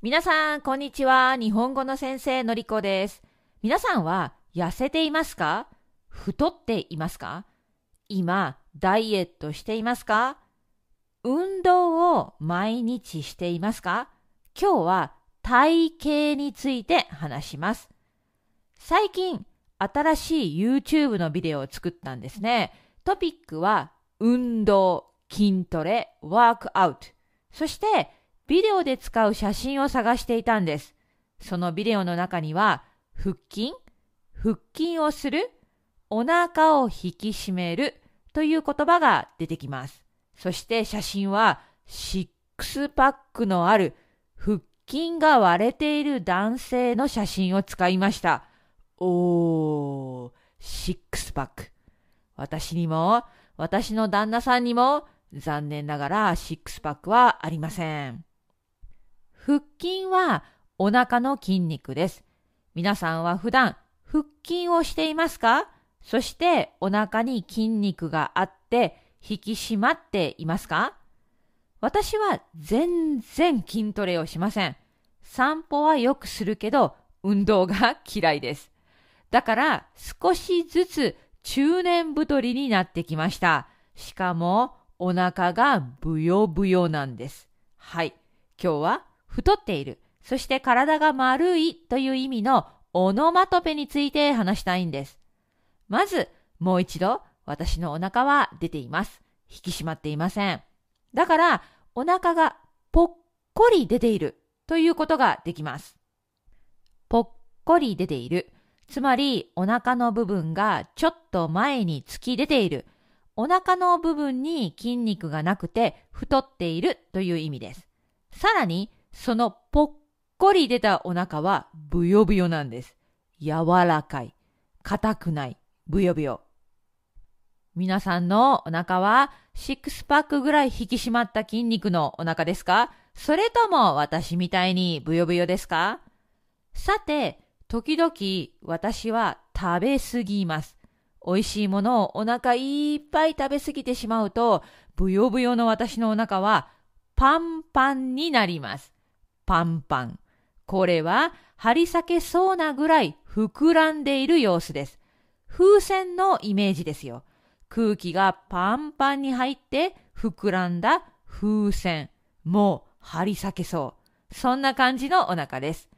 皆さん、こんにちは。日本語の先生、のりこです。皆さんは、痩せていますか太っていますか今、ダイエットしていますか運動を毎日していますか今日は、体型について話します。最近、新しい YouTube のビデオを作ったんですね。トピックは、運動、筋トレ、ワークアウト。そして、ビデオで使う写真を探していたんです。そのビデオの中には、腹筋、腹筋をする、お腹を引き締めるという言葉が出てきます。そして写真は、シックスパックのある腹筋が割れている男性の写真を使いました。おー、シックスパック。私にも、私の旦那さんにも、残念ながらシックスパックはありません。腹筋はお腹の筋肉です。皆さんは普段腹筋をしていますかそしてお腹に筋肉があって引き締まっていますか私は全然筋トレをしません。散歩はよくするけど運動が嫌いです。だから少しずつ中年太りになってきました。しかもお腹がブヨブヨなんです。はい。今日は太っている、そして体が丸いという意味のオノマトペについて話したいんです。まず、もう一度、私のお腹は出ています。引き締まっていません。だから、お腹がぽっこり出ているということができます。ぽっこり出ている。つまり、お腹の部分がちょっと前に突き出ている。お腹の部分に筋肉がなくて太っているという意味です。さらに、そのぽっこり出たお腹はブヨブヨなんです。柔らかい、硬くない、ブヨブヨ。皆さんのお腹はシックスパックぐらい引き締まった筋肉のお腹ですかそれとも私みたいにブヨブヨですかさて、時々私は食べ過ぎます。美味しいものをお腹いっぱい食べ過ぎてしまうと、ブヨブヨの私のお腹はパンパンになります。パンパン。これは張り裂けそうなぐらい膨らんでいる様子です。風船のイメージですよ。空気がパンパンに入って膨らんだ風船。もう張り裂けそう。そんな感じのお腹です。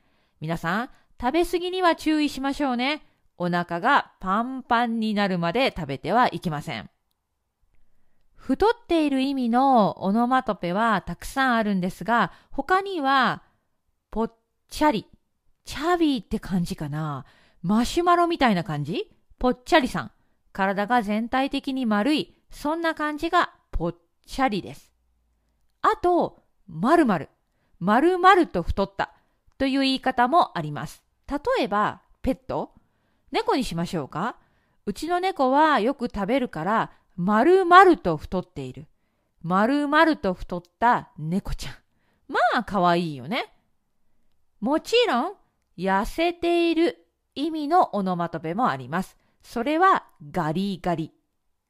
皆さん、食べ過ぎには注意しましょうね。お腹がパンパンになるまで食べてはいけません。太っている意味のオノマトペはたくさんあるんですが、他には、ぽっちゃり、チャビーって感じかな。マシュマロみたいな感じぽっちゃりさん。体が全体的に丸い。そんな感じがぽっちゃりです。あと、まるまる。まるまると太ったという言い方もあります。例えば、ペット。猫にしましょうか。うちの猫はよく食べるから、まるまると太っている。まるまると太った猫ちゃん。まあ、かわいいよね。もちろん、痩せている意味のオノマトペもあります。それは、ガリガリ。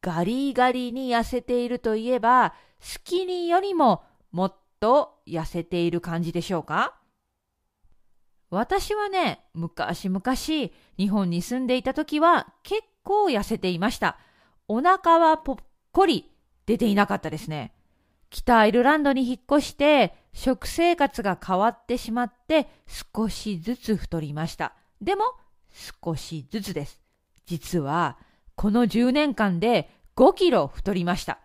ガリガリに痩せているといえば、スキニーよりももっと痩せている感じでしょうか私はね、昔々日本に住んでいた時は結構痩せていました。お腹はぽっこり出ていなかったですね。北アイルランドに引っ越して、食生活が変わってしまって、少しずつ太りました。でも、少しずつです。実は、この10年間で5キロ太りました。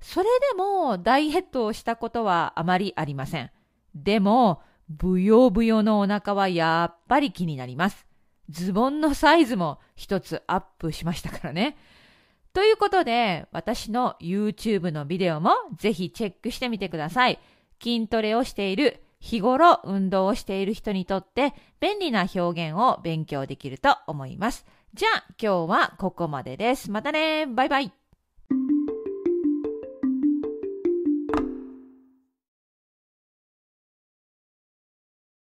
それでも、ダイエットをしたことはあまりありません。でも、ブヨブヨのお腹はやっぱり気になります。ズボンのサイズも一つアップしましたからね。ということで、私の YouTube のビデオもぜひチェックしてみてください。筋トレをしている、日頃運動をしている人にとって便利な表現を勉強できると思います。じゃあ今日はここまでです。またねバイバイ